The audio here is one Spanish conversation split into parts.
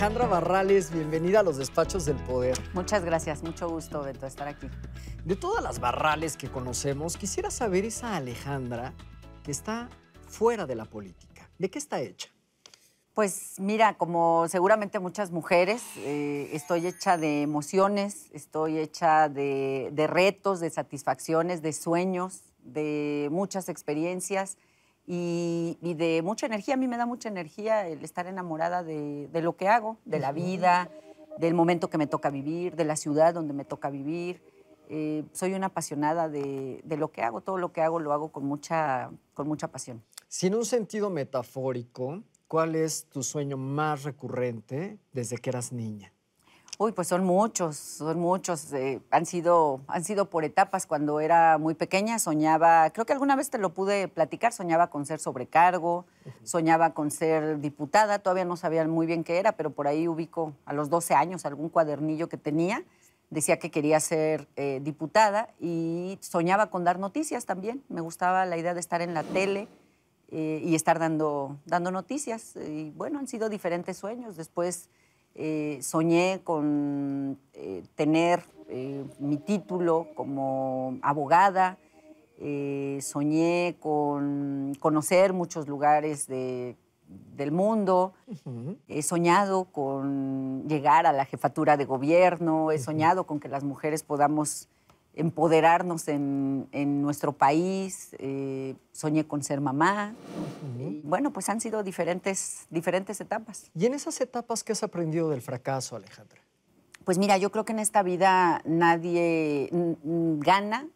Alejandra Barrales, bienvenida a los despachos del poder. Muchas gracias, mucho gusto, Beto, estar aquí. De todas las Barrales que conocemos, quisiera saber esa Alejandra que está fuera de la política. ¿De qué está hecha? Pues mira, como seguramente muchas mujeres, eh, estoy hecha de emociones, estoy hecha de retos, de satisfacciones, de sueños, de muchas experiencias y, de mucha energía. A mí me da mucha energía el estar enamorada de, lo que hago, de la vida, del momento que me toca vivir, de la ciudad donde me toca vivir. Eh, soy una apasionada de, lo que hago, todo lo que hago lo hago con mucha, con mucha pasión. Sin un sentido metafórico, ¿cuál es tu sueño más recurrente desde que eras niña? Uy, pues son muchos, son muchos. Eh, han, sido, han sido por etapas. Cuando era muy pequeña soñaba, creo que alguna vez te lo pude platicar, soñaba con ser sobrecargo, soñaba con ser diputada, todavía no sabía muy bien qué era, pero por ahí ubico a los 12 años algún cuadernillo que tenía, decía que quería ser eh, diputada y soñaba con dar noticias también. Me gustaba la idea de estar en la tele. Eh, y estar dando, dando noticias. Y bueno, han sido diferentes sueños. Después eh, soñé con eh, tener eh, mi título como abogada, soñé con conocer muchos lugares del mundo, he soñado con llegar a la jefatura de gobierno, he soñado con que las mujeres podamos empoderarnos en, nuestro país, eh, soñé con ser mamá. bueno, pues han sido diferentes, diferentes etapas. ¿Y en esas etapas qué has aprendido del fracaso, Alejandra? Pues mira, yo creo que en esta vida nadie gana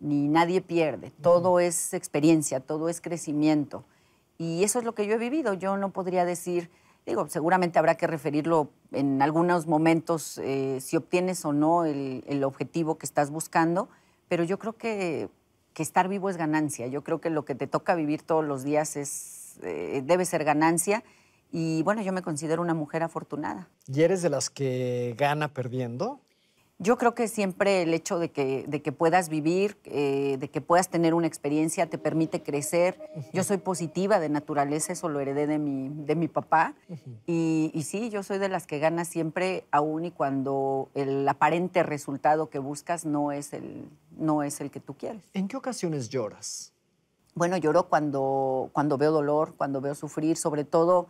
ni nadie pierde. Todo es experiencia, todo es crecimiento. Y eso es lo que yo he vivido. Yo no podría decir Digo, seguramente habrá que referirlo en algunos momentos eh, si obtienes o no el, objetivo que estás buscando, pero yo creo que, estar vivo es ganancia. Yo creo que lo que te toca vivir todos los días es, eh, debe ser ganancia. Y bueno, yo me considero una mujer afortunada. ¿Y eres de las que gana perdiendo? Yo creo que siempre el hecho de que, de que puedas vivir, eh, de que puedas tener una experiencia, te permite crecer. Yo soy positiva de naturaleza, eso lo heredé de mi, de mi papá. y, y, sí, yo soy de las que gana siempre, aún y cuando el aparente resultado que buscas no es el, no es el que tú quieres. ¿En qué ocasiones lloras? Bueno, lloro cuando, cuando veo dolor, cuando veo sufrir, sobre todo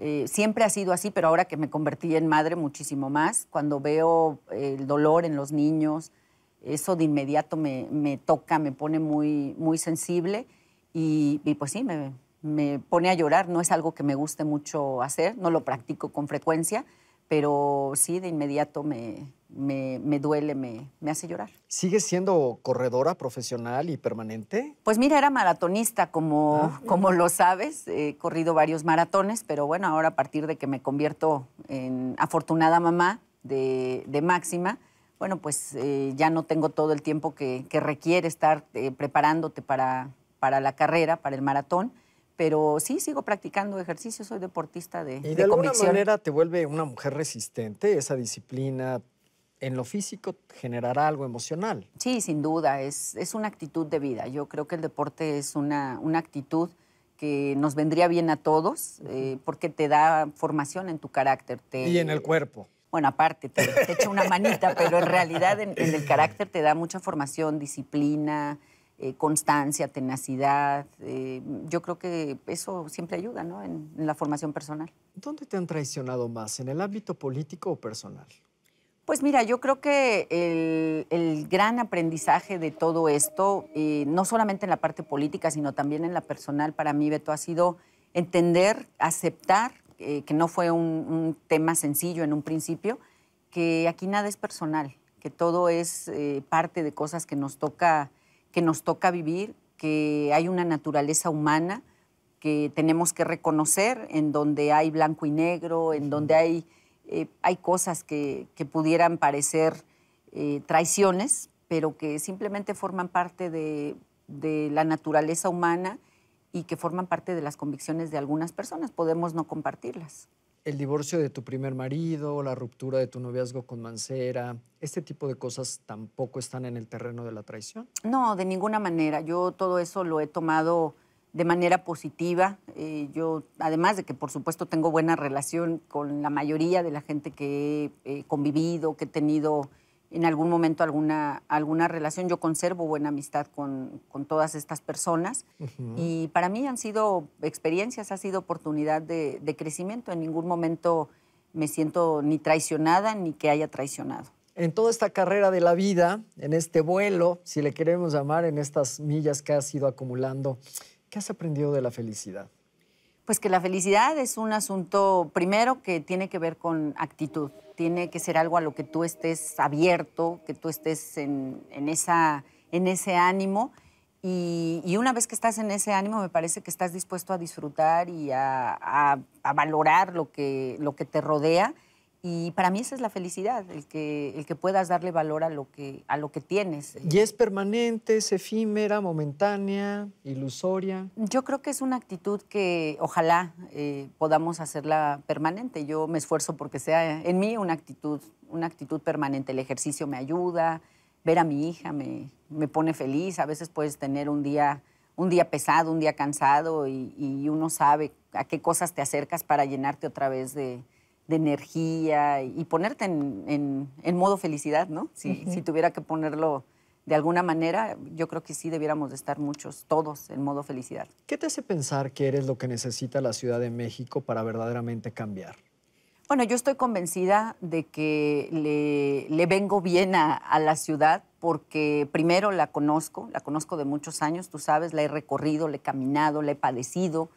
eh, siempre ha sido así, pero ahora que me convertí en madre muchísimo más, cuando veo el dolor en los niños, eso de inmediato me, toca, me pone muy, sensible y, pues sí, me, me pone a llorar. No es algo que me guste mucho hacer, no lo practico con frecuencia, pero sí, de inmediato me, duele, me, hace llorar. ¿Sigue siendo corredora profesional y permanente? Pues mira, era maratonista, como, ah, como lo sabes. He corrido varios maratones, pero bueno, ahora a partir de que me convierto en afortunada mamá de, Máxima, bueno, pues eh, ya no tengo todo el tiempo que, requiere estar eh, preparándote para la carrera, para el maratón pero sí sigo practicando ejercicio, soy deportista de, y de, alguna manera te vuelve una mujer resistente, esa disciplina en lo físico generará algo emocional. Sí, sin duda, es, es una actitud de vida. Yo creo que el deporte es una, actitud que nos vendría bien a todos, eh, porque te da formación en tu carácter. y en el cuerpo. Bueno, aparte, te, echa una manita, pero en realidad en el carácter te da mucha formación, disciplina, eh, constancia, tenacidad. Eh, yo creo que eso siempre ayuda En, la formación personal. ¿Dónde te han traicionado más, en el ámbito político o personal? Pues mira, yo creo que el, gran aprendizaje de todo esto, eh, no solamente en la parte política, sino también en la personal, para mí, Beto, ha sido entender, aceptar que no fue un, tema sencillo en un principio, que aquí nada es personal, que todo es parte de cosas que nos toca que nos toca vivir, que hay una naturaleza humana que tenemos que reconocer, en donde hay blanco y negro, en donde eh, hay, cosas que, pudieran parecer eh, traiciones, pero que simplemente forman parte de la naturaleza humana y que forman parte de las convicciones de algunas personas. Podemos no compartirlas el divorcio de tu primer marido, la ruptura de tu noviazgo con Mancera, este tipo de cosas tampoco están en el terreno de la traición. No, de ninguna manera. Yo todo eso lo he tomado de manera positiva. Eh, yo, además de que por supuesto tengo buena relación con la mayoría de la gente que he eh, convivido, que he tenido en algún momento alguna, alguna relación. Yo conservo buena amistad con, todas estas personas y para mí han sido experiencias, ha sido oportunidad de, de, crecimiento. En ningún momento me siento ni traicionada ni que haya traicionado. En toda esta carrera de la vida, en este vuelo, si le queremos llamar, en estas millas que has ido acumulando, ¿qué has aprendido de la felicidad? Pues que la felicidad es un asunto, primero, que tiene que ver con actitud. Tiene que ser algo a lo que tú estés abierto, que tú estés en, ese ánimo. Y, una vez que estás en ese ánimo, me parece que estás dispuesto a disfrutar y a, valorar lo lo que te rodea y para mí esa es la felicidad, el que, el que puedas darle valor a lo, que, a lo que tienes. Eh. ¿Y es permanente, es efímera, momentánea, ilusoria? Yo creo que es una actitud que ojalá eh, podamos hacerla permanente. Yo me esfuerzo porque sea en mí una actitud, una actitud permanente. El ejercicio me ayuda, ver a mi hija me, me pone feliz. A veces puedes tener un día, un día pesado, un día cansado y uno sabe a qué cosas te acercas para llenarte otra vez de de energía y ponerte en, en, modo felicidad, ¿no? Si, si, tuviera que ponerlo de alguna manera, yo creo que sí debiéramos de estar muchos, todos, en modo felicidad. ¿Qué te hace pensar que eres lo que necesita la Ciudad de México para verdaderamente cambiar? Bueno, yo estoy convencida de que le, le vengo bien a, a la ciudad porque primero la conozco, la conozco de muchos años, tú sabes, la he recorrido, la he caminado, la he padecido,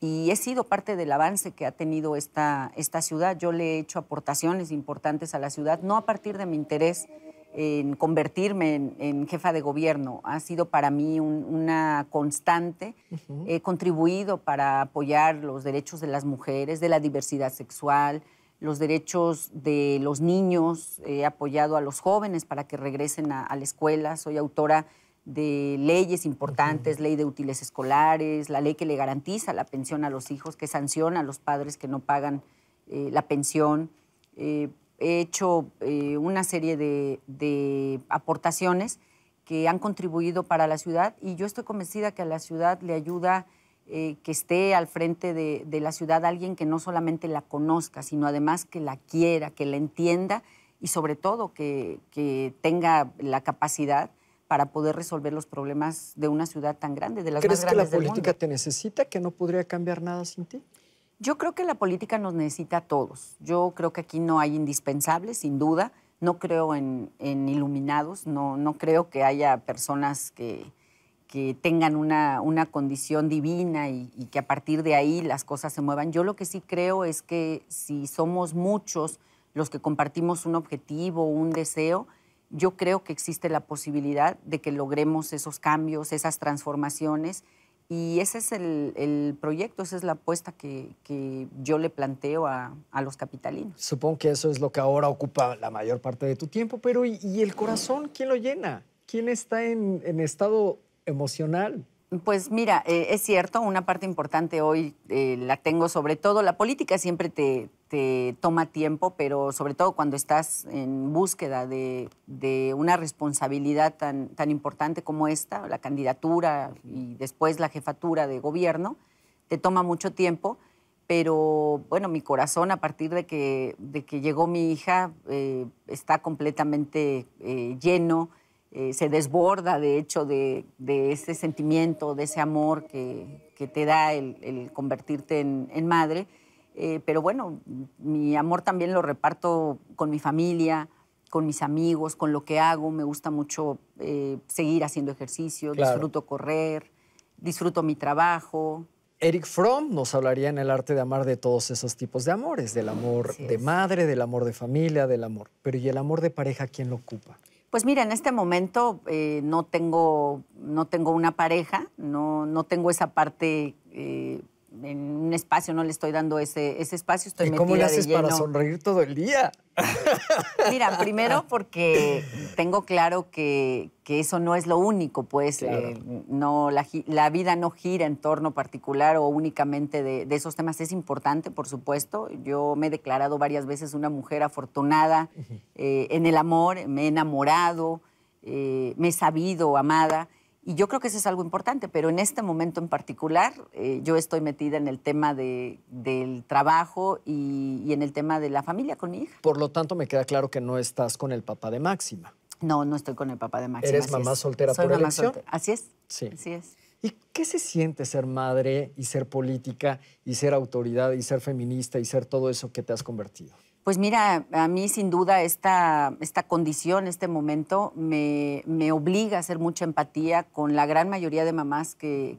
y he sido parte del avance que ha tenido esta, esta ciudad. Yo le he hecho aportaciones importantes a la ciudad, no a partir de mi interés en convertirme en, jefa de gobierno. Ha sido para mí una constante. He contribuido para apoyar los derechos de las mujeres, de la diversidad sexual, los derechos de los niños. He apoyado a los jóvenes para que regresen a, a la escuela. Soy autora de leyes importantes, ley de útiles escolares, la ley que le garantiza la pensión a los hijos, que sanciona a los padres que no pagan eh, la pensión. Eh, he hecho eh, una serie de, aportaciones que han contribuido para la ciudad y yo estoy convencida que a la ciudad le ayuda que esté al frente de, la ciudad alguien que no solamente la conozca, sino además que la quiera, que la entienda y sobre todo que tenga la capacidad para poder resolver los problemas de una ciudad tan grande, de las más grandes que la política te necesita, que no podría cambiar nada sin ti? Yo creo que la política nos necesita a todos. Yo creo que aquí no hay indispensables, sin duda. No creo en, iluminados, no, no creo que haya personas que, que tengan una, condición divina y, que a partir de ahí las cosas se muevan. Yo lo que sí creo es que si somos muchos los que compartimos un objetivo, un deseo, yo creo que existe la posibilidad de que logremos esos cambios, esas transformaciones. Y ese es el, proyecto, esa es la apuesta que, yo le planteo a, los capitalinos. Supongo que eso es lo que ahora ocupa la mayor parte de tu tiempo, pero ¿y, el corazón? ¿Quién lo llena? ¿Quién está en estado emocional? Pues mira, eh, es cierto, una parte importante hoy eh, la tengo sobre todo, la política siempre te, toma tiempo, pero sobre todo cuando estás en búsqueda de, una responsabilidad tan, importante como esta, la candidatura y después la jefatura de gobierno, te toma mucho tiempo, pero bueno, mi corazón a partir de que, de que llegó mi hija eh, está completamente lleno eh, se desborda de hecho de, ese sentimiento, de ese amor que, te da el, convertirte en, madre. Eh, pero bueno, mi amor también lo reparto con mi familia, con mis amigos, con lo que hago. Me gusta mucho eh, seguir haciendo ejercicio, disfruto correr, disfruto mi trabajo, Eric Fromm nos hablaría en el arte de amar de todos esos tipos de amores, del amor de madre, del amor de familia, del amor. Pero ¿y el amor de pareja quién lo ocupa? Pues mira, en este momento eh, no, tengo, no tengo una pareja, no, no tengo esa parte eh, en un espacio no le estoy dando ese, espacio, estoy ¿Y cómo le haces para sonreír todo el día? Mira, primero porque tengo claro que, eso no es lo único, pues eh, no la, vida no gira en torno particular o únicamente de, esos temas. Es importante, por supuesto. Yo me he declarado varias veces una mujer afortunada eh, en el amor, me he enamorado, eh, me he sabido amada. Y yo creo que eso es algo importante, pero en este momento en particular eh, yo estoy metida en el tema del trabajo y, en el tema de la familia con mi hija. Por lo tanto, me queda claro que no estás con el papá de Máxima. No, no estoy con el papá de Máxima. ¿Eres mamá soltera por elección? Así es. Sí. Así es. ¿Y qué se siente ser madre y ser política y ser autoridad y ser feminista y ser todo eso que te has convertido? Pues mira, a mí sin duda esta, condición, este momento, me, obliga a hacer mucha empatía con la gran mayoría de mamás que,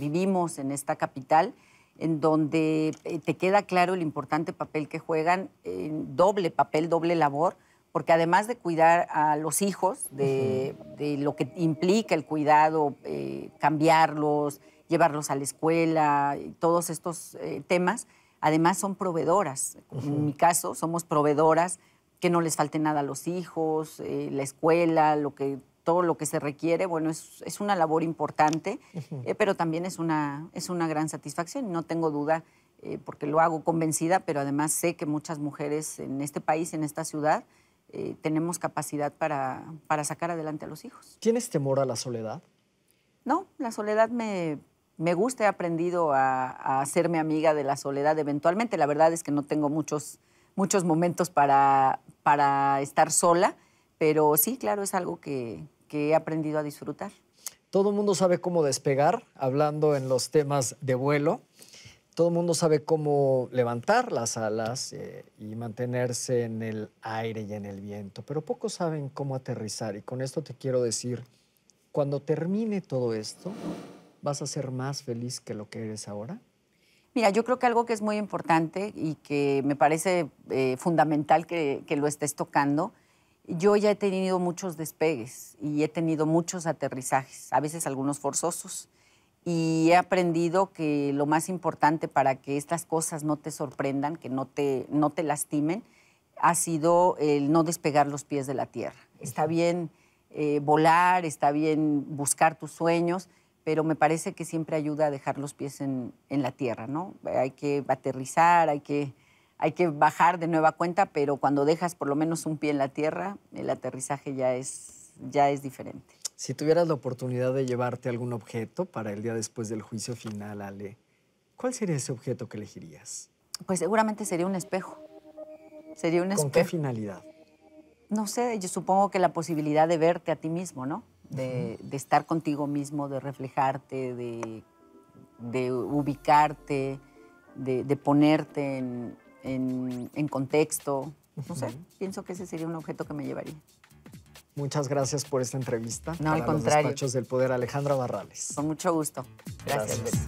vivimos en esta capital, en donde eh, te queda claro el importante papel que juegan, en eh, doble papel, doble labor, porque además de cuidar a los hijos, de, lo que implica el cuidado, eh, cambiarlos, llevarlos a la escuela, todos estos temas, Además son proveedoras, en mi caso somos proveedoras que no les falte nada a los hijos, eh, la escuela, lo que todo lo que se requiere, bueno, es, una labor importante, eh, pero también es una, es una gran satisfacción, no tengo duda, eh, porque lo hago convencida, pero además sé que muchas mujeres en este país, en esta ciudad, tenemos capacidad para, para sacar adelante a los hijos. ¿Tienes temor a la soledad? No, la soledad me me gusta, he aprendido a, hacerme amiga de la soledad eventualmente. La verdad es que no tengo muchos, muchos momentos para, para estar sola, pero sí, claro, es algo que, he aprendido a disfrutar. Todo el mundo sabe cómo despegar, hablando en los temas de vuelo. Todo el mundo sabe cómo levantar las alas eh, y mantenerse en el aire y en el viento, pero pocos saben cómo aterrizar. Y con esto te quiero decir, cuando termine todo esto, vas a ser más feliz que lo que eres ahora? Mira, yo creo que algo que es muy importante y que me parece eh, fundamental que, lo estés tocando, yo ya he tenido muchos despegues y he tenido muchos aterrizajes, a veces algunos forzosos, y he aprendido que lo más importante para que estas cosas no te sorprendan, que no te, no te lastimen, ha sido el no despegar los pies de la tierra. Está bien eh, volar, está bien buscar tus sueños, pero me parece que siempre ayuda a dejar los pies en, la tierra, ¿no? Hay que aterrizar, hay que, hay que bajar de nueva cuenta, pero cuando dejas por lo menos un pie en la tierra, el aterrizaje ya es, ya es diferente. Si tuvieras la oportunidad de llevarte algún objeto para el día después del juicio final, Ale, ¿cuál sería ese objeto que elegirías? Pues seguramente sería un espejo. Sería un espejo. ¿Con qué finalidad? No sé, yo supongo que la posibilidad de verte a ti mismo, ¿no? de, estar contigo mismo, de reflejarte, de, ubicarte, de, ponerte en, contexto. No sé, pienso que ese sería un objeto que me llevaría. Muchas gracias por esta entrevista. No, al contrario. Los despachos del Poder, Alejandra Barrales. Con mucho gusto. gracias.